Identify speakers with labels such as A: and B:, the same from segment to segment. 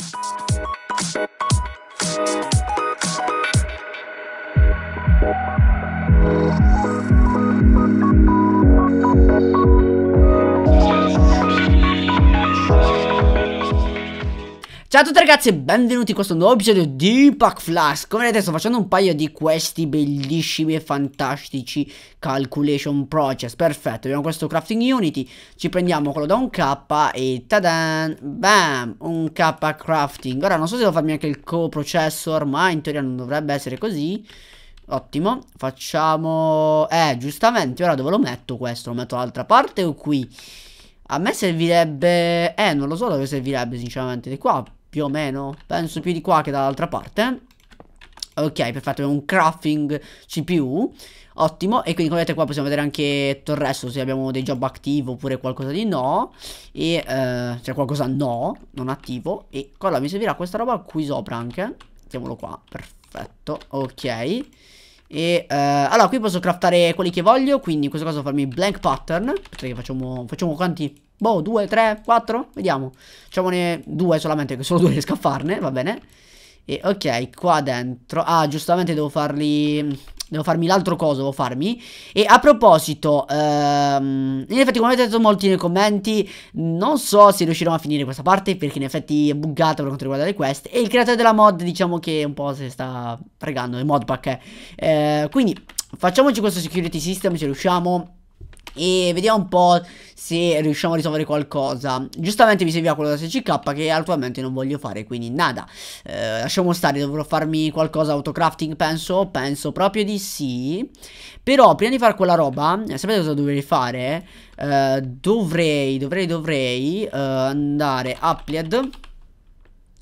A: Thank you. Ciao a tutti ragazzi e benvenuti in questo nuovo episodio di Pack Flash Come vedete sto facendo un paio di questi bellissimi e fantastici calculation process Perfetto, abbiamo questo crafting unity Ci prendiamo quello da un K e tadan Bam, un K crafting Ora non so se devo farmi anche il coprocessor ma in teoria non dovrebbe essere così Ottimo, facciamo... Eh, giustamente, ora dove lo metto questo? Lo metto dall'altra parte o qui? A me servirebbe... Eh, non lo so dove servirebbe sinceramente Di qua più o meno Penso più di qua che dall'altra parte Ok, perfetto, abbiamo un crafting CPU, ottimo, e quindi come vedete qua possiamo vedere anche tutto il resto, se abbiamo dei job attivo oppure qualcosa di no, e eh, cioè qualcosa no, non attivo, e allora mi servirà questa roba qui sopra anche, mettiamolo qua, perfetto, ok, e eh, allora qui posso craftare quelli che voglio, quindi in questo caso farmi blank pattern, Perché facciamo, facciamo quanti? Boh, due, tre, quattro, vediamo. Facciamone due solamente, che solo due riesco a farne, va bene. E ok, qua dentro. Ah, giustamente devo farli... Devo farmi l'altro coso, devo farmi. E a proposito, ehm, in effetti come avete detto molti nei commenti, non so se riusciremo a finire questa parte perché in effetti è buggata per quanto riguarda le quest. E il creatore della mod diciamo che un po' si sta fregando, il modpack. Eh. eh, quindi facciamoci questo security system se riusciamo e vediamo un po' se riusciamo a risolvere qualcosa Giustamente mi serviva quello da 6 che attualmente non voglio fare quindi nada eh, Lasciamo stare, dovrò farmi qualcosa autocrafting penso, penso proprio di sì Però prima di fare quella roba, eh, sapete cosa dovrei fare? Eh, dovrei, dovrei, dovrei eh, andare Applied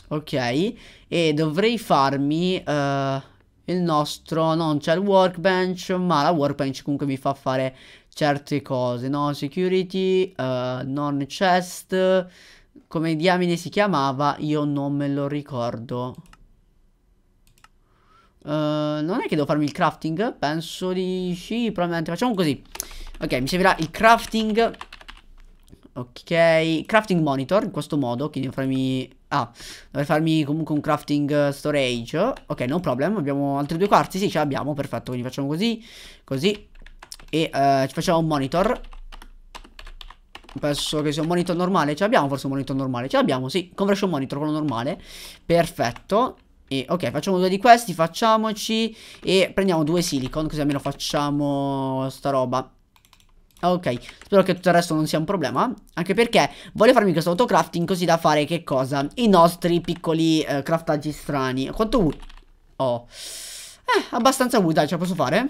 A: Ok E dovrei farmi eh, il nostro, non c'è il workbench ma la workbench comunque mi fa fare certe cose, no? Security, uh, eh, non chest, come diamine si chiamava, io non me lo ricordo. Uh, non è che devo farmi il crafting? Penso di sì, probabilmente. Facciamo così. Ok, mi servirà il crafting. Ok, crafting monitor in questo modo, quindi devo farmi... Ah, dovrei farmi comunque un crafting eh, storage. Ok, no problem, abbiamo altri due quarti, sì, ce l'abbiamo, perfetto, quindi facciamo così, così e eh, ci facciamo un monitor Penso che sia un monitor normale Ce l'abbiamo forse un monitor normale Ce l'abbiamo, sì Conversion monitor, quello normale Perfetto e, ok, facciamo due di questi, facciamoci E prendiamo due silicon Così almeno facciamo sta roba Ok, spero che tutto il resto non sia un problema Anche perché voglio farmi questo autocrafting Così da fare che cosa? I nostri piccoli eh, craftaggi strani Quanto wood? Oh Eh, abbastanza wood, dai, ce la posso fare?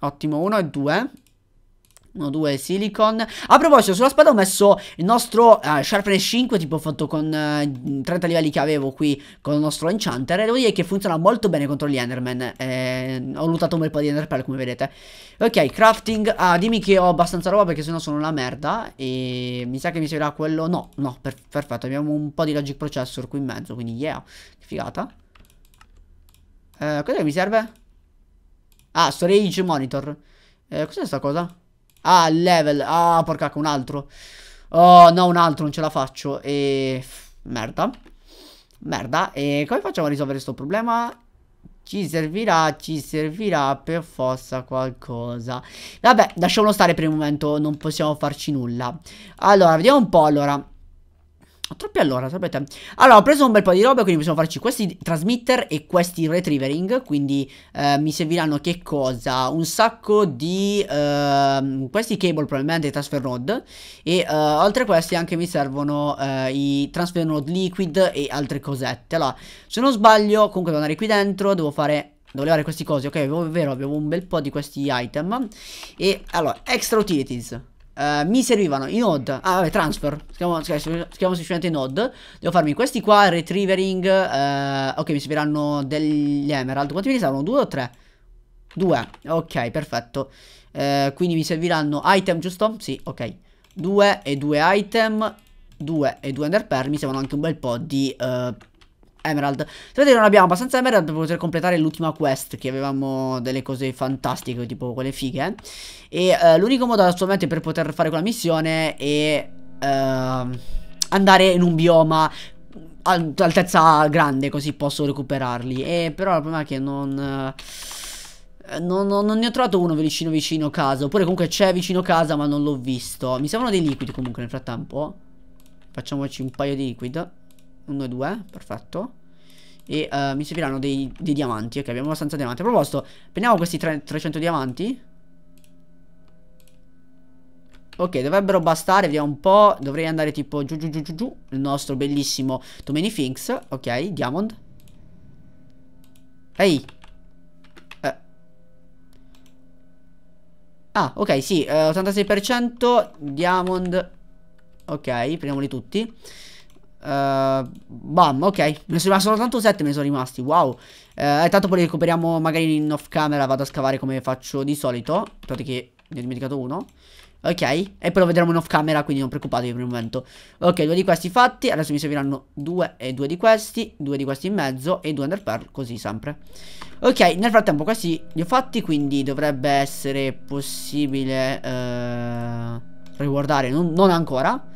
A: Ottimo, uno e 2 1, due, silicon. A proposito, sulla spada ho messo il nostro uh, Sharpness 5, tipo fatto con uh, eh, 30 livelli che avevo qui con il nostro Enchanter. E devo dire che funziona molto bene contro gli Enderman. Eh, ho lottato un bel po' di Enderpearl, come vedete. Ok, crafting. Ah, dimmi che ho abbastanza roba perché sennò sono una merda. E mi sa che mi servirà quello... No, no, per perfetto. Abbiamo un po' di logic processor qui in mezzo, quindi yeah. Che figata. Eh, cos'è che mi serve? Ah, storage monitor. Eh, cos'è sta cosa? Ah, level. Ah, porca, un altro. Oh, no, un altro, non ce la faccio. E... Merda. Merda. E come facciamo a risolvere questo problema? Ci servirà, ci servirà per forza qualcosa. Vabbè, lasciamolo stare per il momento, non possiamo farci nulla. Allora, vediamo un po', allora. Troppi allora, sapete. Allora, ho preso un bel po' di roba, quindi possiamo farci questi transmitter e questi retrievering, quindi eh, mi serviranno che cosa? Un sacco di eh, questi cable probabilmente transfer node e eh, oltre a questi anche mi servono eh, i transfer node liquid e altre cosette. Allora, se non sbaglio, comunque devo andare qui dentro, devo fare devo levare queste cose, ok? è vero, avevo un bel po' di questi item e allora, extra utilities Uh, mi servivano i node, ah vabbè transfer, Schiamo semplicemente i node Devo farmi questi qua, retrievering, uh, ok mi serviranno degli emerald Quanti mi servono, due o tre? Due, ok perfetto uh, Quindi mi serviranno item giusto? Sì, ok Due e due item, due e due underpair Mi servono anche un bel po' di Emerald. Se vedete non abbiamo abbastanza Emerald per poter completare l'ultima quest, che avevamo delle cose fantastiche, tipo quelle fighe. E uh, l'unico modo attualmente per poter fare quella missione è uh, andare in un bioma ad altezza grande, così posso recuperarli. E però il problema è che non... Uh, non, non, non, ne ho trovato uno vicino vicino casa Oppure comunque c'è vicino casa ma non l'ho visto Mi servono dei liquidi comunque nel frattempo Facciamoci un paio di liquidi 1, 2, perfetto. E uh, mi serviranno dei, dei, diamanti, ok, abbiamo abbastanza diamanti. A proposito, prendiamo questi tre, 300 diamanti. Ok, dovrebbero bastare, vediamo un po'. Dovrei andare tipo giù, giù, giù, giù, giù. Il nostro bellissimo Domini Things Ok, Diamond. Ehi. Eh. Ah, ok, sì, eh, 86%, Diamond. Ok, prendiamoli tutti. Uh, bam, ok. Ne sono rimasto soltanto 7, me ne sono rimasti. Wow. Uh, tanto poi li recuperiamo magari in off camera. Vado a scavare come faccio di solito. Aspetta che ne ho dimenticato uno. Ok, e poi lo vedremo in off camera, quindi non preoccupatevi per il momento. Ok, due di questi fatti, adesso mi serviranno due e due di questi, due di questi in mezzo e due under pearl, così sempre. Ok, nel frattempo questi li ho fatti, quindi dovrebbe essere possibile eh, riguardare, non, non ancora.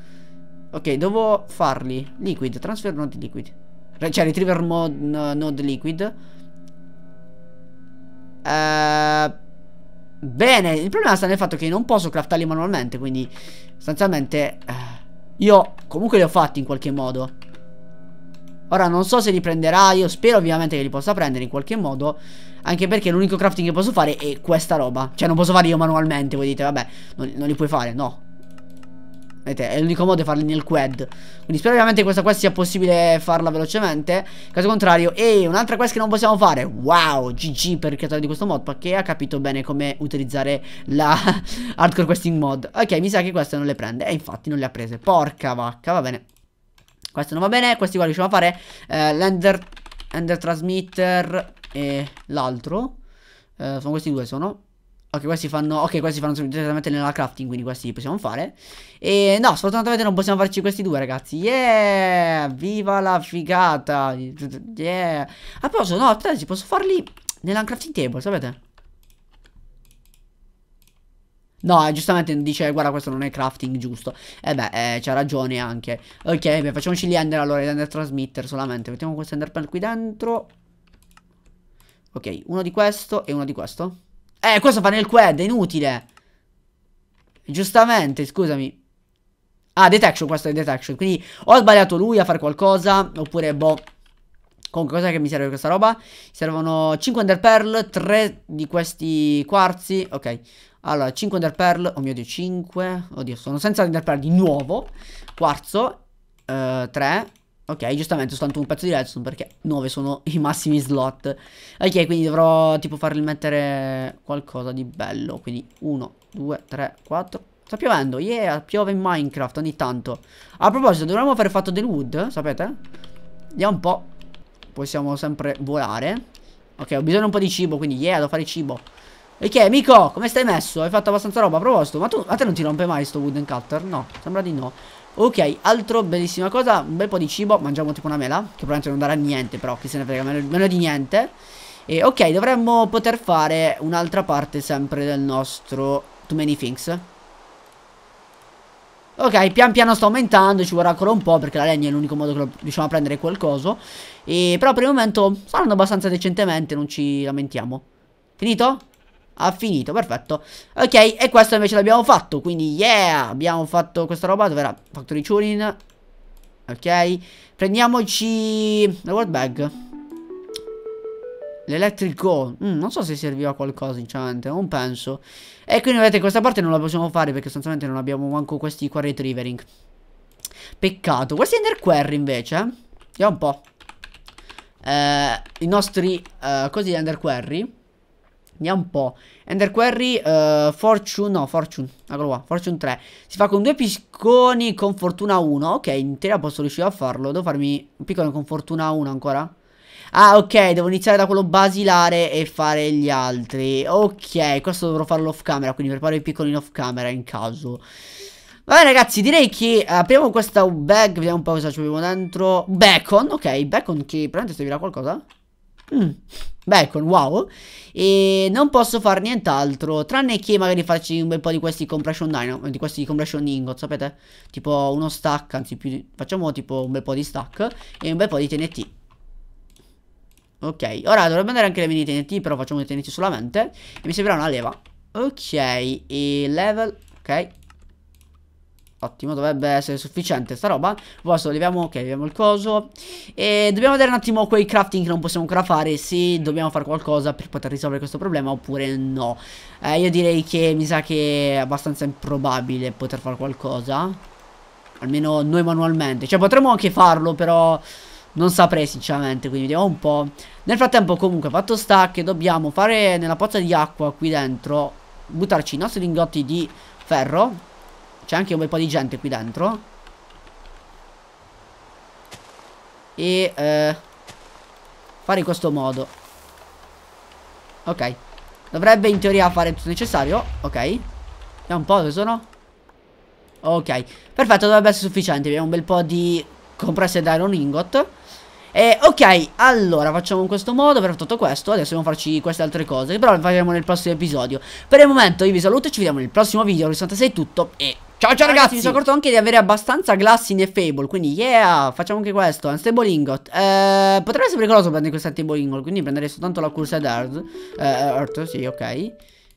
A: Ok, devo farli. Liquid, transfer node liquid. Cioè, retriever mod, node liquid. Uh, bene, il problema sta nel fatto che non posso craftarli manualmente, quindi sostanzialmente uh, io comunque li ho fatti in qualche modo. Ora non so se li prenderà, io spero ovviamente che li possa prendere in qualche modo, anche perché l'unico crafting che posso fare è questa roba. Cioè non posso fare io manualmente, voi dite, vabbè, non, non li puoi fare, no. Vedete, è l'unico modo di farli nel quad. Quindi spero ovviamente che questa quest sia possibile farla velocemente. Caso contrario, e un'altra quest che non possiamo fare. Wow, GG per il creatore di questo mod. Perché ha capito bene come utilizzare la hardcore questing mod. Ok, mi sa che questa non le prende. E infatti non le ha prese. Porca vacca, va bene. Questo non va bene, questi qua riusciamo a fare. Eh, l'ender Ender Transmitter e l'altro. Eh, sono questi due, sono. Ok, questi fanno. Ok, questi fanno direttamente nella crafting, quindi questi li possiamo fare. E no, sfortunatamente non possiamo farci questi due, ragazzi. Yeah! Viva la figata! Yeah! Ah, posso, no, aspetta, posso farli nella crafting table, sapete? No, eh, giustamente dice, guarda, questo non è crafting, giusto. E eh beh, eh, c'ha ragione anche. Ok, beh, facciamoci gli ender allora, gli ender transmitter solamente. Mettiamo questo ender qui dentro. Ok, uno di questo e uno di questo. Eh, questo fa nel quad, è inutile. Giustamente, scusami. Ah, detection, questo è detection. Quindi ho sbagliato lui a fare qualcosa, oppure boh. Comunque, cos'è che mi serve questa roba? Mi servono 5 under pearl, 3 di questi quarzi. Ok. Allora, 5 under pearl. Oh mio dio, 5. Oddio, sono senza under pearl di nuovo. Quarzo. Uh, eh, 3. Ok, giustamente soltanto un pezzo di redstone perché 9 sono i massimi slot. Ok, quindi dovrò tipo farli mettere qualcosa di bello. Quindi 1, 2, 3, 4. Sta piovendo, yeah, piove in Minecraft ogni tanto. A proposito, dovremmo aver fatto del wood, sapete? Vediamo un po'. Possiamo sempre volare. Ok, ho bisogno un po' di cibo, quindi yeah, devo fare cibo. Ok, amico, come stai messo? Hai fatto abbastanza roba, a proposito. Ma, tu, a te non ti rompe mai sto wooden cutter? No, sembra di no. Ok, altro bellissima cosa, un bel po' di cibo, mangiamo tipo una mela, che probabilmente non darà niente però, chi se ne frega, meno, meno di niente. E ok, dovremmo poter fare un'altra parte sempre del nostro Too Many Things. Ok, pian piano sta aumentando, ci vorrà ancora un po' perché la legna è l'unico modo che riusciamo a prendere qualcosa. E però per il momento stanno abbastanza decentemente, non ci lamentiamo. Finito? ha finito, perfetto. Ok, e questo invece l'abbiamo fatto, quindi yeah, abbiamo fatto questa roba, dove era? Factory tuning, ok. Prendiamoci la world bag. L'electric Mm, non so se serviva a qualcosa, sinceramente, non penso. E quindi vedete, questa parte non la possiamo fare perché sostanzialmente non abbiamo manco questi qua retrievering. Peccato. Questi ender query invece, eh, Vediamo un po'. Eh, I nostri, eh, così, ender query. Andiamo un po'. Ender Query, uh, Fortune, no, Fortune, eccolo qua, Fortune 3. Si fa con due picconi con fortuna 1. Ok, in teoria posso riuscire a farlo. Devo farmi un piccone con fortuna 1 ancora? Ah, ok, devo iniziare da quello basilare e fare gli altri. Ok, questo dovrò farlo off camera, quindi preparo i piccoli off camera in caso. Vabbè ragazzi direi che apriamo questa bag Vediamo un po' cosa ci abbiamo dentro Bacon ok bacon che prende servirà qualcosa Mm. Bacon, wow. E non posso fare nient'altro. Tranne che magari farci un bel po' di questi compression dino, di questi compression ingot, sapete? Tipo uno stack, anzi più, facciamo tipo un bel po' di stack e un bel po' di TNT. Ok, ora dovrebbe andare anche le mini TNT, però facciamo le TNT solamente. E mi servirà una leva. Ok, e level, ok. Ottimo, dovrebbe essere sufficiente sta roba Poi boh, solleviamo, ok, leviamo il coso E dobbiamo vedere un attimo quei crafting che non possiamo ancora fare Se dobbiamo fare qualcosa per poter risolvere questo problema oppure no eh, Io direi che mi sa che è abbastanza improbabile poter fare qualcosa Almeno noi manualmente Cioè potremmo anche farlo però non saprei sinceramente quindi vediamo un po' Nel frattempo comunque fatto sta che dobbiamo fare nella pozza di acqua qui dentro Buttarci i nostri lingotti di ferro c'è anche un bel po' di gente qui dentro E eh, Fare in questo modo Ok Dovrebbe in teoria fare tutto necessario Ok Vediamo un po' che sono Ok Perfetto dovrebbe essere sufficiente Abbiamo un bel po' di compresse da iron ingot e ok, allora facciamo in questo modo Per tutto questo, adesso dobbiamo farci queste altre cose Però le faremo nel prossimo episodio Per il momento io vi saluto e ci vediamo nel prossimo video 66 è tutto e Ciao ciao ragazzi, ragazzi Mi sono accorto anche di avere abbastanza glass in Fable Quindi yeah Facciamo anche questo Unstable ingot eh, Potrebbe essere pericoloso prendere questo unstable ingot Quindi prenderei soltanto la cursed earth eh, Earth sì ok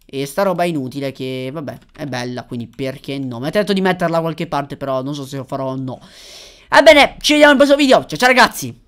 A: e sta roba inutile che vabbè è bella quindi perché no Mi ha detto di metterla da qualche parte però non so se lo farò o no Ebbene ci vediamo nel prossimo video Ciao ciao ragazzi